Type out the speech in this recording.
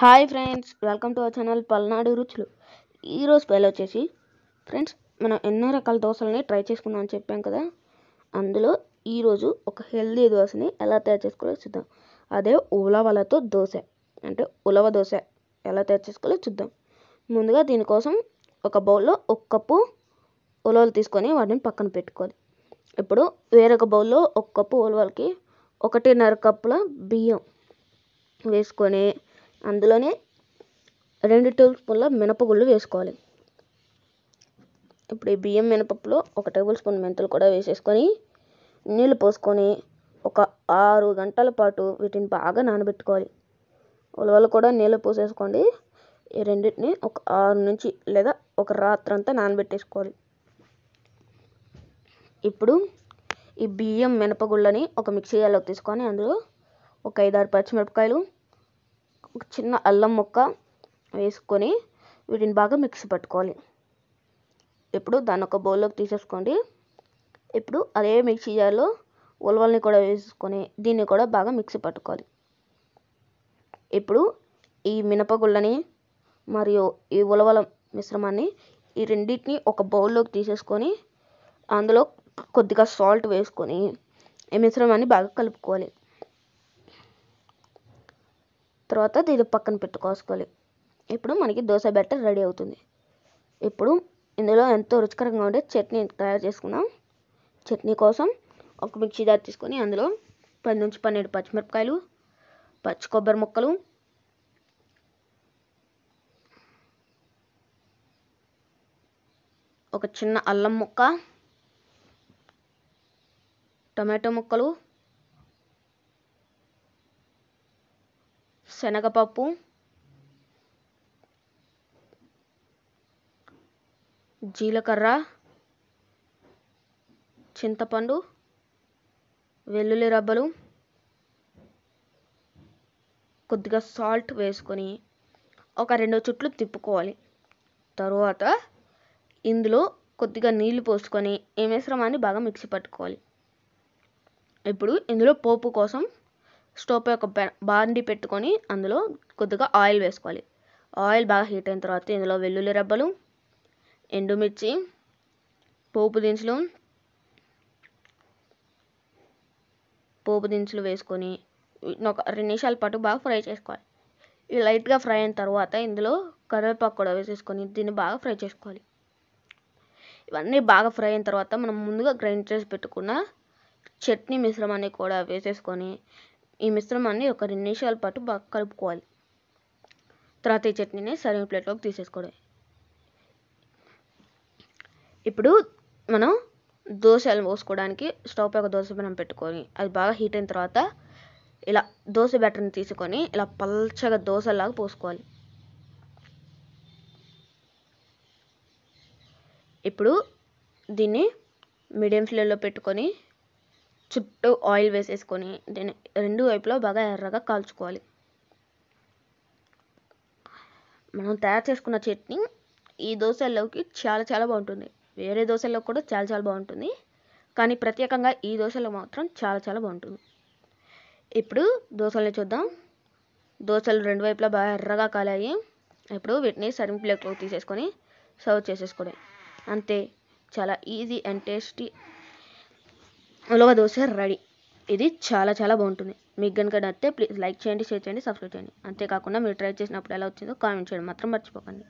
hi friends welcome to our channel Palnadu Ruchulu ఈరోజు పేలు వచ్చేసి ఫ్రెండ్స్ మనం ఎన్నో రకాల దోశలని ట్రై చేసుకుందాం అని చెప్పాం కదా అందులో ఈరోజు ఒక హెల్దీ దోశని ఎలా తయారు చేసుకోవాలో చూద్దాం అదే ఉలవలతో దోశ అంటే ఉలవ దోశ ఎలా తయారు చేసుకోవాలో చూద్దాం ముందుగా దీనికోసం ఒక బౌల్లో ఒక కప్పు ఉలవలు తీసుకొని వాటిని పక్కన పెట్టుకోవాలి ఇప్పుడు వేరొక బౌల్లో ఒక కప్పు ఉలవలకి ఒకటిన్నర కప్పుల బియ్యం వేసుకొని అందులోనే రెండు టేబుల్ స్పూన్ల మినపగుళ్ళు వేసుకోవాలి ఇప్పుడు ఈ బియ్యం మినపప్పులో ఒక టేబుల్ స్పూన్ మెంతులు కూడా వేసేసుకొని నీళ్ళు పోసుకొని ఒక ఆరు గంటల పాటు వీటిని బాగా నానబెట్టుకోవాలి ఉలవలు కూడా నీళ్ళు పోసేసుకోండి ఈ రెండింటిని ఒక ఆరు నుంచి లేదా ఒక రాత్రంతా నానబెట్టేసుకోవాలి ఇప్పుడు ఈ బియ్యం మినపగుళ్ళని ఒక మిక్సీ జార్లోకి తీసుకొని అందులో ఒక ఐదారు పచ్చిమిరపకాయలు ఒక చిన్న అల్లం ముక్క వేసుకొని వీటిని బాగా మిక్స్ పట్టుకోవాలి ఇప్పుడు దాన్ని ఒక బౌల్లోకి తీసేసుకోండి ఇప్పుడు అదే మిక్సీ జార్లో ఉలవల్ని కూడా వేసుకొని దీన్ని కూడా బాగా మిక్సీ పట్టుకోవాలి ఇప్పుడు ఈ మినపగుళ్ళని మరియు ఈ ఉలవల మిశ్రమాన్ని ఈ రెండింటిని ఒక బౌల్లోకి తీసేసుకొని అందులో కొద్దిగా సాల్ట్ వేసుకొని ఈ మిశ్రమాన్ని బాగా కలుపుకోవాలి తర్వాత ఇది పక్కన పెట్టుకోసుకోవాలి ఇప్పుడు మనకి దోశ బ్యాటర్ రెడీ అవుతుంది ఇప్పుడు ఇందులో ఎంతో రుచికరంగా ఉండే చట్నీ తయారు చేసుకుందాం చట్నీ కోసం ఒక మిక్సీ జార్ తీసుకొని అందులో పది నుంచి పన్నెండు పచ్చిమిరపకాయలు పచ్చి కొబ్బరి ముక్కలు ఒక చిన్న అల్లం ముక్క టమాటో ముక్కలు శనగపప్పు జీలకర్ర చింతపండు వెల్లుల్లి రబ్బలు కొద్దిగా సాల్ట్ వేసుకొని ఒక రెండు చుట్లు తిప్పుకోవాలి తరువాత ఇందులో కొద్దిగా నీళ్లు పోసుకొని ఈ మిశ్రమాన్ని బాగా మిక్సీ పట్టుకోవాలి ఇప్పుడు ఇందులో పోపు కోసం స్టవ్ పై ఒక బాండి పెట్టుకొని అందులో కొద్దిగా ఆయిల్ వేసుకోవాలి ఆయిల్ బాగా హీట్ అయిన తర్వాత ఇందులో వెల్లుల్లి రెబ్బలు ఎండుమిర్చి పోపు దినుసులు పోపు దినుసులు వేసుకొని ఒక రెండు నిమిషాల పాటు బాగా ఫ్రై చేసుకోవాలి ఇవి లైట్గా ఫ్రై అయిన తర్వాత ఇందులో కరివేపాకు కూడా వేసేసుకొని దీన్ని బాగా ఫ్రై చేసుకోవాలి ఇవన్నీ బాగా ఫ్రై అయిన తర్వాత మనం ముందుగా గ్రైండ్ చేసి పెట్టుకున్న చట్నీ మిశ్రమాన్ని కూడా వేసేసుకొని ఈ మిశ్రమాన్ని ఒక రెండు నిమిషాల పాటు బాగా కలుపుకోవాలి తర్వాత ఈ చట్నీని సరైన ప్లేట్లోకి తీసేసుకోవడం ఇప్పుడు మనం దోశలు పోసుకోవడానికి స్టవ్ పై ఒక దోశ పెనం పెట్టుకొని అది బాగా హీట్ అయిన తర్వాత ఇలా దోశ బ్యాటర్ని తీసుకొని ఇలా పల్చగా దోశలాగా పోసుకోవాలి ఇప్పుడు దీన్ని మీడియం ఫ్లేమ్లో పెట్టుకొని చుట్టూ ఆయిల్ వేసేసుకొని రెండు వైపులా బాగా ఎర్రగా కాల్చుకోవాలి మనం తయారు చేసుకున్న చట్నీ ఈ దోశల్లోకి చాలా చాలా బాగుంటుంది వేరే దోశల్లో కూడా చాలా చాలా బాగుంటుంది కానీ ప్రత్యేకంగా ఈ దోశలో మాత్రం చాలా చాలా బాగుంటుంది ఇప్పుడు దోశల్ని చూద్దాం దోశలు రెండు వైపులా బాగా ఎర్రగా కాలాయి ఇప్పుడు వీటిని సర్వింగ్ ప్లేట్లోకి తీసేసుకొని సర్వ్ చేసేసుకోవడం అంతే చాలా ఈజీ అండ్ టేస్టీ ఉలవ దోశ రెడీ ఇది చాలా చాలా బాగుంటుంది మీకు కనుక నచ్చితే ప్లీజ్ లైక్ చేయండి షేర్ చేయండి సబ్స్క్రైబ్ చేయండి అంతేకాకుండా మీరు ట్రై చేసినప్పుడు ఎలా వచ్చిందో కామెంట్ చేయడం మాత్రం మర్చిపోకండి